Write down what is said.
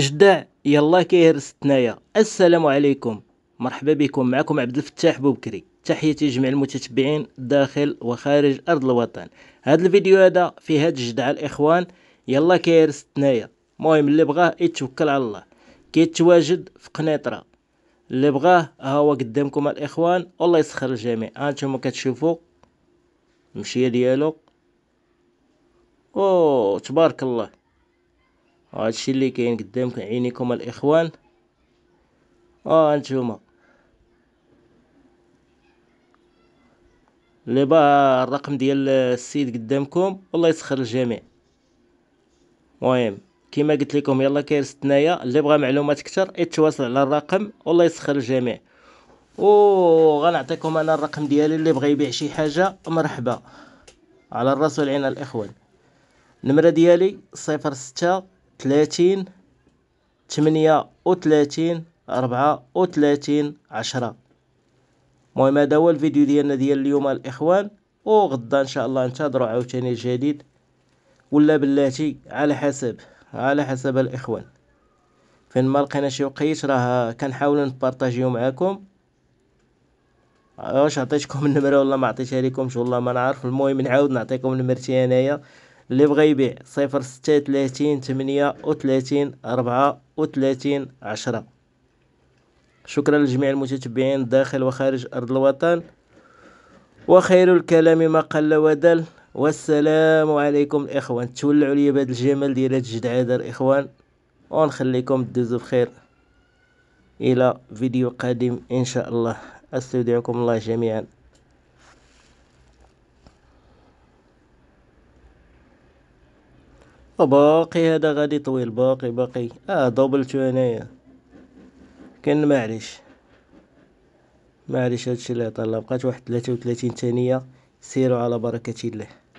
جدع يلا كيرستنايا السلام عليكم مرحبا بكم معكم عبد الفتاح بوبكري تحياتي جميع المتتبعين داخل وخارج ارض الوطن هذا الفيديو هذا فيه هاد الجدع الاخوان يلا كيرستنايا المهم اللي بغاه يتوكل على الله كيتواجد في قنيطره اللي بغاه ها هو قدامكم الاخوان والله يسخر الجميع نتوما كتشوفوا المشيه ديالو او تبارك الله وهادشي اللي كاين قدامكم عينيكم الاخوان وانتوما آه، اللي با الرقم ديال السيد قدامكم والله يسخر الجميع مهم كما قلت لكم يلا كاين ستنايا اللي بغى معلومات اكثر يتواصل على الرقم والله يسخر الجميع وغنعطيكم انا الرقم ديالي اللي بغى يبيع شي حاجه مرحبا على الراس والعين الاخوان النمره ديالي صفر ستة تلاتين تمنية وتلاتين ربعة وتلاتين عشرة المهم هدا هو الفيديو ديالنا ديال اليوم الاخوان وغدا ان شاء الله انتظروا عاوتاني الجديد ولا بلاتي على حسب على حسب الاخوان فين ما لقينا شي وقيت راه كنحاولوا نبارطاجيو معاكم واش عطيتكم النمره ولا ما عطيتها لكمش والله ما نعرف المهم نعاود نعطيكم نمرتي انايا اللي بغى يبيع صفر ستة وثلاثين ثمانية وثلاثين ربعة وثلاثين عشرة شكرا لجميع المتتبعين داخل وخارج أرض الوطن وخير الكلام ما قل ودل والسلام عليكم الإخوان تولعوا لي بهذا الجمال ديال هاد الجدعادة الإخوان ونخليكم تدوزوا بخير إلى فيديو قادم إن شاء الله أستودعكم الله جميعا وباقي هذا غادي طويل باقي باقي اه دوبلتو انايا كان معليش معليش هادشي اللي لا بقات واحد 33 ثانيه سيروا على بركه الله